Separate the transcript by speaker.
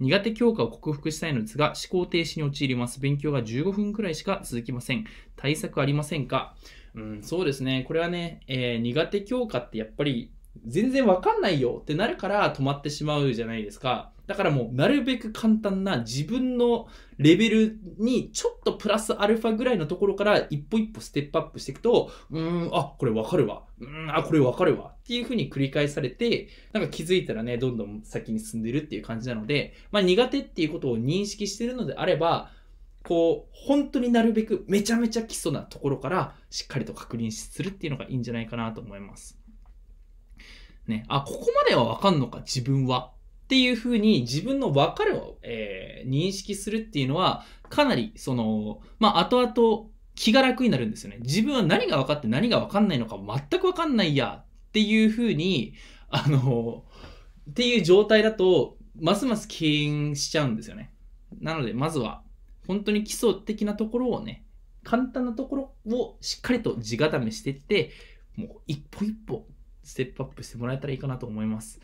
Speaker 1: 苦手教科を克服したいのですが、思考停止に陥ります。勉強が15分くらいしか続きません。対策ありませんかうん、そうですね。これはね、えー、苦手教科ってやっぱり全然わかんないよってなるから止まってしまうじゃないですか。だからもう、なるべく簡単な自分のレベルにちょっとプラスアルファぐらいのところから一歩一歩ステップアップしていくと、うーん、あ、これわかるわ。
Speaker 2: うーん、あ、これわ
Speaker 1: かるわ。っていう風に繰り返されて、なんか気づいたらね、どんどん先に進んでるっていう感じなので、まあ苦手っていうことを認識してるのであれば、こう、本当になるべくめちゃめちゃ基礎なところからしっかりと確認するっていうのがいいんじゃないかなと思います。ね、あ、ここまではわかんのか、自分は。っていうふうに自分のわかるを、えー、認識するっていうのは、かなり、その、まあ、後々気が楽になるんですよね。自分は何が分かって何がわかんないのか全くわかんないやっていうふうに、あの、っていう状態だと、ますます敬遠しちゃうんですよね。なので、まずは、本当に基礎的なところをね、簡単なところをしっかりと地固めしていって、もう一歩一歩ステップアップしてもらえたらいいかなと思います。